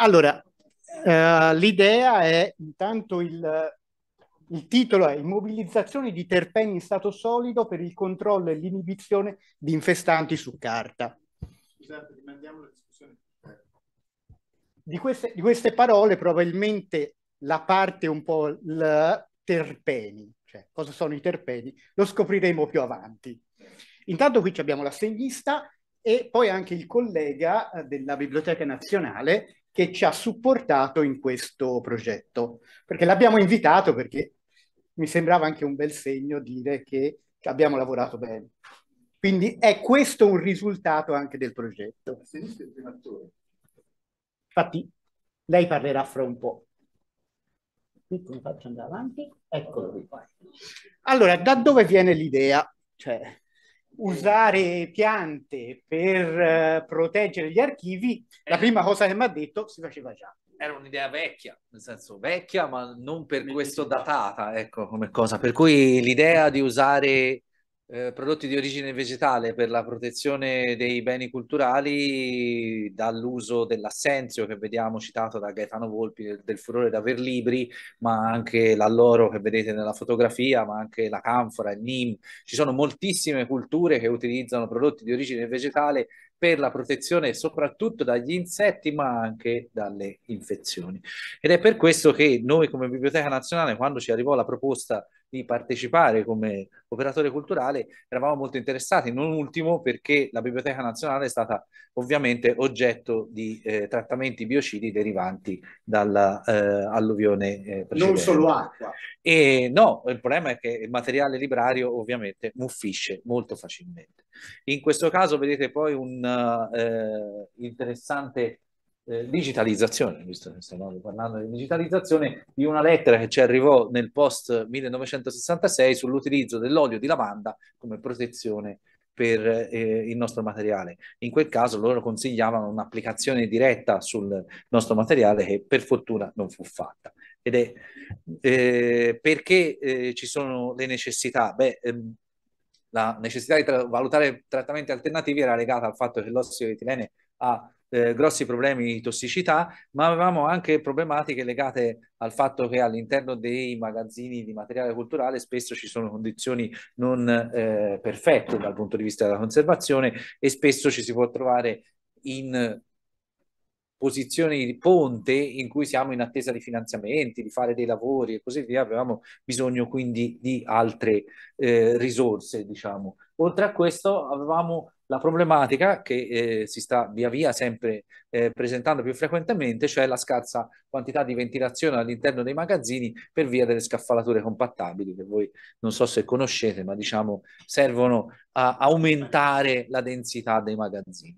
Allora, eh, l'idea è intanto il, il titolo è Immobilizzazione di terpeni in stato solido per il controllo e l'inibizione di infestanti su carta. Scusate, rimandiamo la discussione. Di queste, di queste, parole probabilmente la parte un po' il terpeni, cioè cosa sono i terpeni, lo scopriremo più avanti. Intanto qui abbiamo l'assegnista e poi anche il collega eh, della Biblioteca Nazionale che ci ha supportato in questo progetto, perché l'abbiamo invitato perché mi sembrava anche un bel segno dire che abbiamo lavorato bene. Quindi è questo un risultato anche del progetto. Infatti lei parlerà fra un po'. Qui come faccio andare avanti? Eccolo Allora, da dove viene l'idea? Cioè, usare piante per uh, proteggere gli archivi, la eh. prima cosa che mi ha detto si faceva già. Era un'idea vecchia, nel senso vecchia, ma non per questo datata, ecco, come cosa. Per cui l'idea di usare eh, prodotti di origine vegetale per la protezione dei beni culturali dall'uso dell'assenzio che vediamo citato da Gaetano Volpi del, furore da Verlibri, ma anche l'alloro che vedete nella fotografia, ma anche la canfora, il nim. Ci sono moltissime culture che utilizzano prodotti di origine vegetale per la protezione soprattutto dagli insetti ma anche dalle infezioni. Ed è per questo che noi come Biblioteca Nazionale quando ci arrivò la proposta di partecipare come operatore culturale, eravamo molto interessati, non ultimo perché la Biblioteca Nazionale è stata ovviamente oggetto di eh, trattamenti biocidi derivanti dall'alluvione eh, eh, precedente. Non solo acqua. E no, il problema è che il materiale librario ovviamente muffisce molto facilmente. In questo caso vedete poi un eh, interessante eh, digitalizzazione, visto che stiamo parlando di digitalizzazione, di una lettera che ci arrivò nel post 1966 sull'utilizzo dell'olio di lavanda come protezione per eh, il nostro materiale. In quel caso loro consigliavano un'applicazione diretta sul nostro materiale che per fortuna non fu fatta. Ed è eh, perché eh, ci sono le necessità? Beh, ehm, la necessità di tra valutare trattamenti alternativi era legata al fatto che l'ossido di etilene ha eh, grossi problemi di tossicità, ma avevamo anche problematiche legate al fatto che all'interno dei magazzini di materiale culturale spesso ci sono condizioni non eh, perfette dal punto di vista della conservazione e spesso ci si può trovare in posizioni di ponte in cui siamo in attesa di finanziamenti, di fare dei lavori e così via, avevamo bisogno quindi di altre eh, risorse, diciamo. Oltre a questo avevamo la problematica che eh, si sta via via sempre eh, presentando più frequentemente, cioè la scarsa quantità di ventilazione all'interno dei magazzini per via delle scaffalature compattabili, che voi non so se conoscete, ma diciamo servono a aumentare la densità dei magazzini.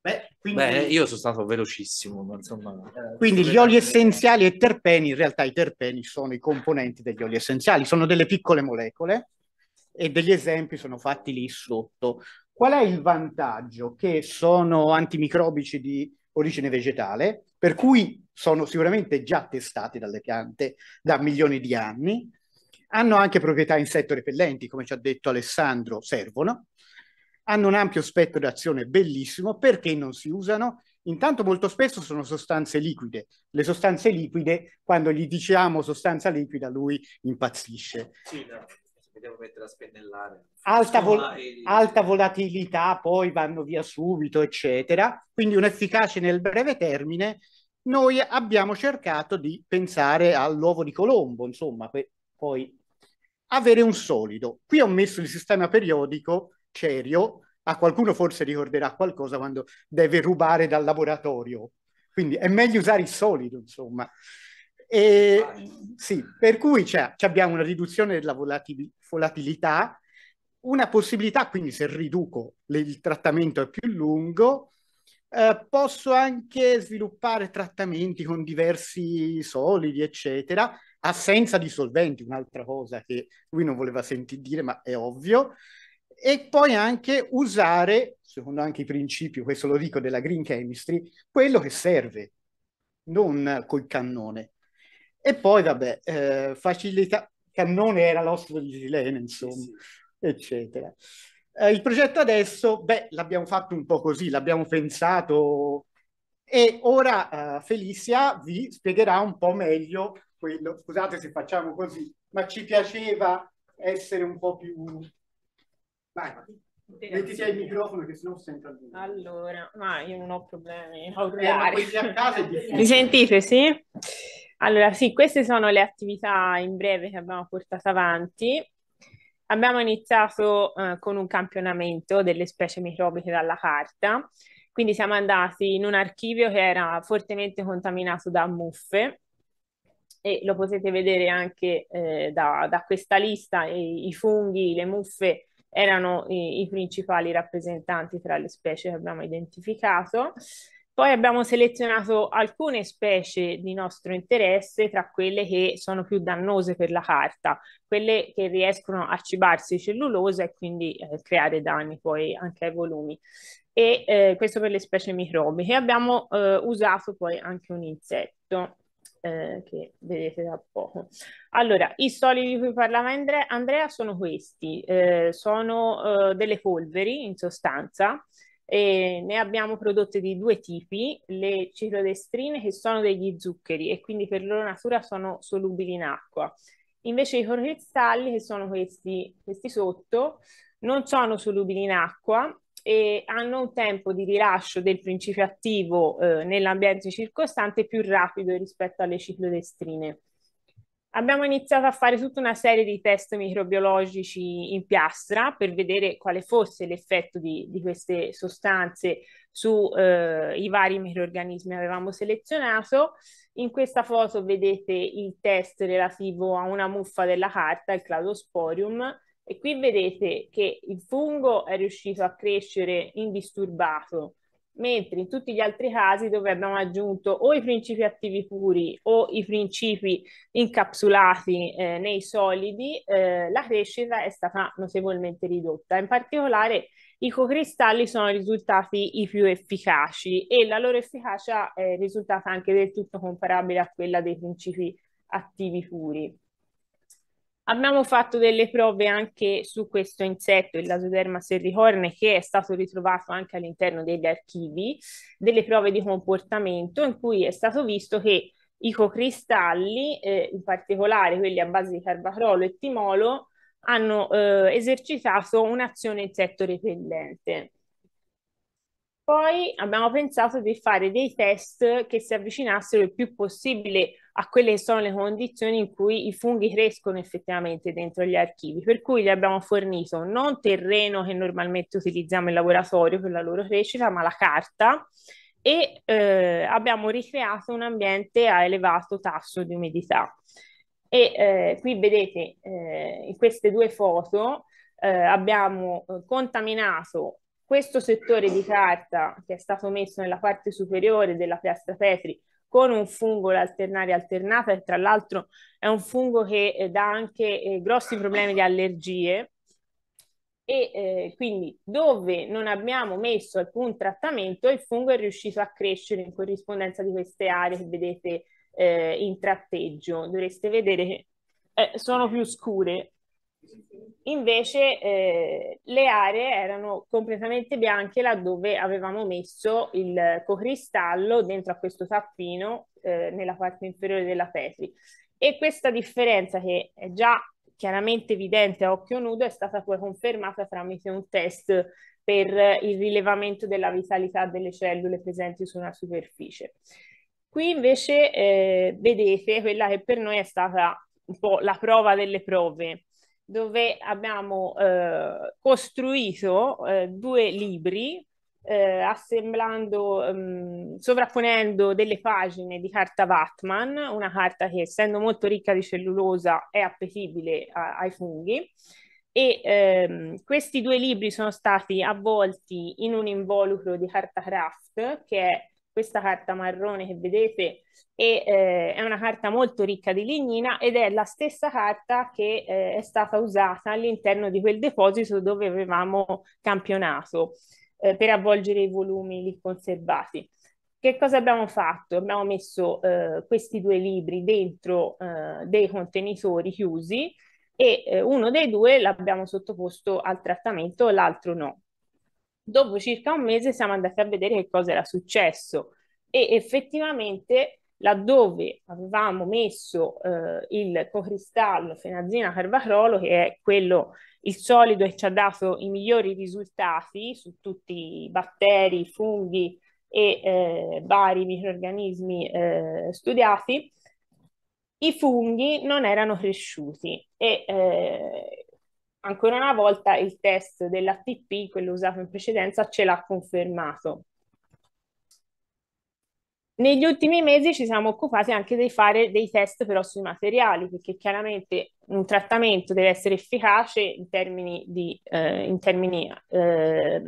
Beh, quindi... Beh, io sono stato velocissimo, ma insomma... Eh, quindi gli oli essenziali e terpeni, in realtà i terpeni sono i componenti degli oli essenziali, sono delle piccole molecole e degli esempi sono fatti lì sotto. Qual è il vantaggio? Che sono antimicrobici di origine vegetale, per cui sono sicuramente già testati dalle piante da milioni di anni, hanno anche proprietà insetto repellenti, come ci ha detto Alessandro, servono, hanno un ampio spettro di azione bellissimo, perché non si usano? Intanto molto spesso sono sostanze liquide, le sostanze liquide, quando gli diciamo sostanza liquida, lui impazzisce. Sì, no dobbiamo mettere a spennellare. Alta, vol- alta volatilità, poi vanno via subito, eccetera. Quindi un'efficacia nel breve termine. Noi abbiamo cercato di pensare all'uovo di Colombo, insomma, per poi avere un solido. Qui ho messo il sistema periodico cerio, a qualcuno forse ricorderà qualcosa quando deve rubare dal laboratorio. Quindi è meglio usare il solido, insomma. E, sì, per cui cioè, abbiamo una riduzione della volatilità, una possibilità, quindi se riduco il trattamento è più lungo, eh, posso anche sviluppare trattamenti con diversi solidi, eccetera, assenza di solventi, un'altra cosa che lui non voleva sentire dire, ma è ovvio, e poi anche usare, secondo anche i principi, questo lo dico della green chemistry, quello che serve, non col cannone. E poi, vabbè, eh, facilità, Cannone era l'ospite di Silene, insomma, sì, sì. eccetera. Eh, il progetto adesso, beh, l'abbiamo fatto un po' così, l'abbiamo pensato e ora eh, Felicia vi spiegherà un po' meglio quello, scusate se facciamo così, ma ci piaceva essere un po' più... Vai, mettiti al microfono che sennò sento al Allora, ma io non ho problemi. Ho Eh, a casa è difficile. Mi sentite, sì? Allora, sì, queste sono le attività in breve che abbiamo portato avanti. Abbiamo iniziato eh, con un campionamento delle specie microbiche dalla carta, quindi siamo andati in un archivio che era fortemente contaminato da muffe e lo potete vedere anche eh, da, da, questa lista, i, i, funghi, le muffe erano i, i principali rappresentanti tra le specie che abbiamo identificato. Poi abbiamo selezionato alcune specie di nostro interesse tra quelle che sono più dannose per la carta, quelle che riescono a cibarsi cellulosa e quindi eh, creare danni poi anche ai volumi. E eh, questo per le specie microbiche. Abbiamo eh, usato poi anche un insetto. Eh, che vedete da poco. Allora, i solidi di cui parlava Andrea sono questi, eh, sono eh, delle polveri in sostanza, e ne abbiamo prodotte di due tipi, le ciclodestrine che sono degli zuccheri e quindi per loro natura sono solubili in acqua. Invece i cristalli, che sono questi, questi sotto, non sono solubili in acqua e hanno un tempo di rilascio del principio attivo eh, nell'ambiente circostante più rapido rispetto alle ciclodestrine. Abbiamo iniziato a fare tutta una serie di test microbiologici in piastra per vedere quale fosse l'effetto di, di queste sostanze sui eh, vari microorganismi che avevamo selezionato. In questa foto vedete il test relativo a una muffa della carta, il Cladosporium, e qui vedete che il fungo è riuscito a crescere indisturbato mentre in tutti gli altri casi dove abbiamo aggiunto o i principi attivi puri o i principi incapsulati eh, nei solidi, eh, la crescita è stata notevolmente ridotta. In particolare i cocristalli sono risultati i più efficaci e la loro efficacia è risultata anche del tutto comparabile a quella dei principi attivi puri. Abbiamo fatto delle prove anche su questo insetto, il Lasoderma serricorne, che è stato ritrovato anche all'interno degli archivi, delle prove di comportamento in cui è stato visto che i cocristalli, eh, in particolare quelli a base di carbacrolo e timolo, hanno eh, esercitato un'azione insetto repellente. Poi abbiamo pensato di fare dei test che si avvicinassero il più possibile a quelle che sono le condizioni in cui i funghi crescono effettivamente dentro gli archivi, per cui gli abbiamo fornito non terreno che normalmente utilizziamo in laboratorio per la loro crescita, ma la carta e eh, abbiamo ricreato un ambiente a elevato tasso di umidità. E eh, qui vedete eh, in queste due foto eh, abbiamo eh, contaminato questo settore di carta che è stato messo nella parte superiore della piastra Petri con un fungo l'alternaria alternata e tra l'altro è un fungo che eh, dà anche eh, grossi problemi di allergie e eh, quindi dove non abbiamo messo alcun trattamento il fungo è riuscito a crescere in corrispondenza di queste aree che vedete eh, in tratteggio dovreste vedere che eh, sono più scure Invece eh, le aree erano completamente bianche laddove avevamo messo il cocristallo dentro a questo tappino eh, nella parte inferiore della petri. E questa differenza che è già chiaramente evidente a occhio nudo è stata poi confermata tramite un test per il rilevamento della vitalità delle cellule presenti su una superficie. Qui invece eh, vedete quella che per noi è stata un po' la prova delle prove, dove abbiamo eh, costruito eh, due libri eh, assemblando, ehm, sovrapponendo delle pagine di carta Batman, una carta che essendo molto ricca di cellulosa è appetibile a, ai funghi. E ehm, questi due libri sono stati avvolti in un involucro di carta craft che è questa carta marrone che vedete è, eh, è, una carta molto ricca di lignina ed è la stessa carta che eh, è stata usata all'interno di quel deposito dove avevamo campionato eh, per avvolgere i volumi lì conservati. Che cosa abbiamo fatto? Abbiamo messo eh, questi due libri dentro eh, dei contenitori chiusi e eh, uno dei due l'abbiamo sottoposto al trattamento, l'altro no. Dopo circa un mese siamo andati a vedere che cosa era successo e effettivamente laddove avevamo messo eh, il cocristallo fenazina carvacrolo, che è quello il solido che ci ha dato i migliori risultati su tutti i batteri, funghi e eh, vari microrganismi eh, studiati, i funghi non erano cresciuti e eh, ancora una volta il test dell'ATP, quello usato in precedenza, ce l'ha confermato. Negli ultimi mesi ci siamo occupati anche di fare dei test però sui materiali, perché chiaramente un trattamento deve essere efficace in termini, di, eh, in termini eh,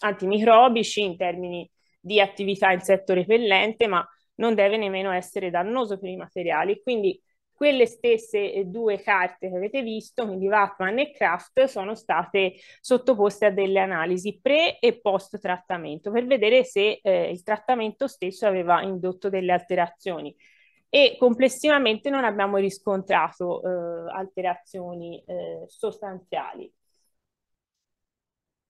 antimicrobici, in termini di attività insetto repellente, ma non deve nemmeno essere dannoso per i materiali. Quindi quelle stesse eh, due carte che avete visto, quindi Vatman e Kraft, sono state sottoposte a delle analisi pre e post trattamento per vedere se eh, il trattamento stesso aveva indotto delle alterazioni e complessivamente non abbiamo riscontrato eh, alterazioni eh, sostanziali.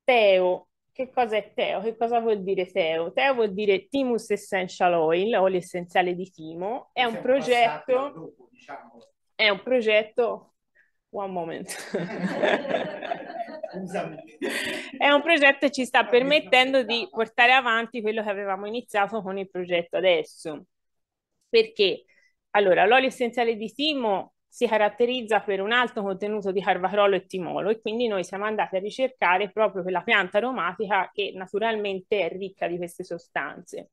Teo che cosa è Teo? Che cosa vuol dire Teo? Teo vuol dire Timus Essential Oil o l'essenziale di Timo. È un progetto... Diciamo. È un progetto... One moment. è un progetto che ci sta permettendo di portare avanti quello che avevamo iniziato con il progetto adesso. Perché? Allora, l'olio essenziale di Timo si caratterizza per un alto contenuto di carvacrolo e timolo e quindi noi siamo andati a ricercare proprio quella pianta aromatica che naturalmente è ricca di queste sostanze.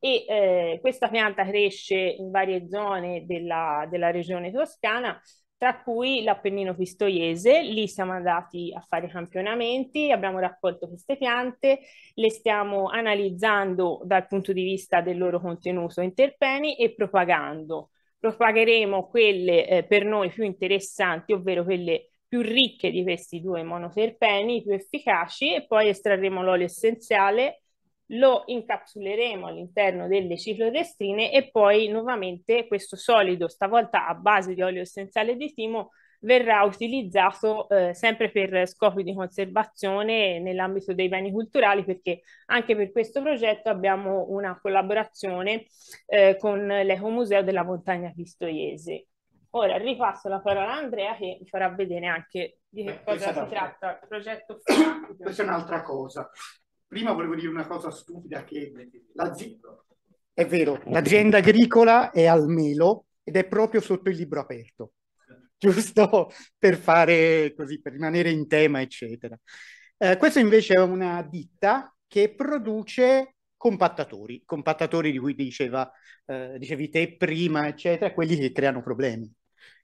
E, eh, questa pianta cresce in varie zone della, della regione toscana, tra cui l'Appennino Pistoiese, lì siamo andati a fare campionamenti, abbiamo raccolto queste piante, le stiamo analizzando dal punto di vista del loro contenuto in terpeni e propagando propagheremo quelle eh, per noi più interessanti, ovvero quelle più ricche di questi due monoterpeni, più efficaci, e poi estrarremo l'olio essenziale, lo incapsuleremo all'interno delle ciclodestrine e poi nuovamente questo solido, stavolta a base di olio essenziale di timo, verrà utilizzato eh, sempre per scopi di conservazione nell'ambito dei beni culturali perché anche per questo progetto abbiamo una collaborazione eh, con l'Ecomuseo della Montagna Pistoiese. Ora ripasso la parola a Andrea che vi farà vedere anche di che Beh, cosa si tratta. Progetto Questa è un'altra cosa. Prima volevo dire una cosa stupida che l'azienda... È vero, l'azienda agricola è al Melo ed è proprio sotto il libro aperto giusto per fare così, per rimanere in tema, eccetera. Eh, questa invece è una ditta che produce compattatori, compattatori di cui diceva, eh, dicevi te prima, eccetera, quelli che creano problemi,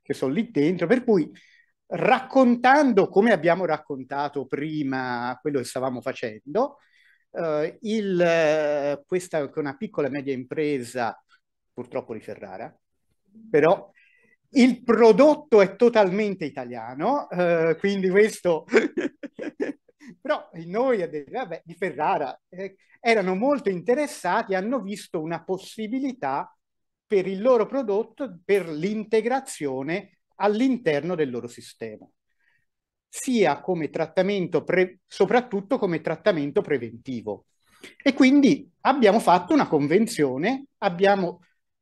che sono lì dentro, per cui raccontando come abbiamo raccontato prima quello che stavamo facendo, eh, il, eh, questa è una piccola e media impresa, purtroppo di Ferrara, però il prodotto è totalmente italiano, eh, quindi questo... Però noi vabbè, di Ferrara eh, erano molto interessati, hanno visto una possibilità per il loro prodotto, per l'integrazione all'interno del loro sistema, sia come trattamento, pre- soprattutto come trattamento preventivo. E quindi abbiamo fatto una convenzione, abbiamo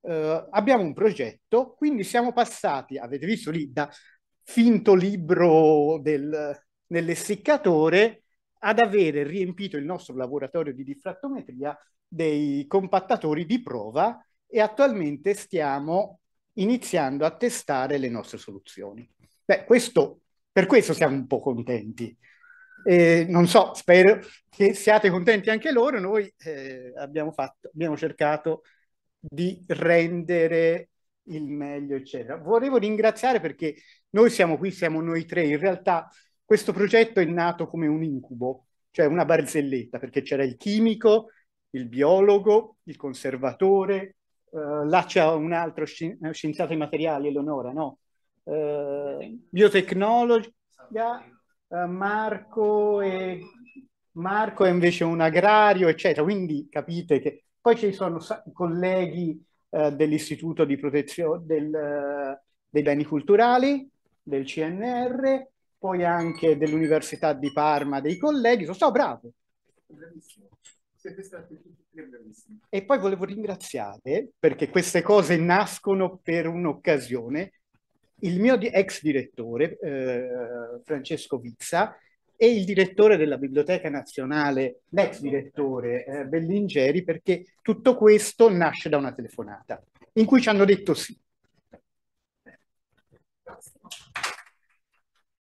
eh, abbiamo un progetto, quindi siamo passati, avete visto lì, da finto libro del, nell'essiccatore ad avere riempito il nostro laboratorio di diffrattometria dei compattatori di prova e attualmente stiamo iniziando a testare le nostre soluzioni. Beh, questo, per questo siamo un po' contenti. Eh, non so, spero che siate contenti anche loro, noi eh, abbiamo, fatto, abbiamo cercato di rendere il meglio, eccetera. Volevo ringraziare perché noi siamo qui, siamo noi tre. In realtà questo progetto è nato come un incubo, cioè una barzelletta, perché c'era il chimico, il biologo, il conservatore, eh, là c'è un altro scien- eh, scienziato dei materiali, Eleonora, no? Eh, biotecnologia, eh, Marco e... Marco è invece un agrario, eccetera. Quindi capite che poi ci sono colleghi eh, dell'Istituto di Protezione del, eh, dei Beni Culturali, del CNR, poi anche dell'Università di Parma, dei colleghi. Sono stato bravo. Siete stati bravissimi. E poi volevo ringraziare, perché queste cose nascono per un'occasione, il mio ex direttore, eh, Francesco Vizza, e il direttore della Biblioteca Nazionale, l'ex direttore eh, Bellingeri, perché tutto questo nasce da una telefonata in cui ci hanno detto sì.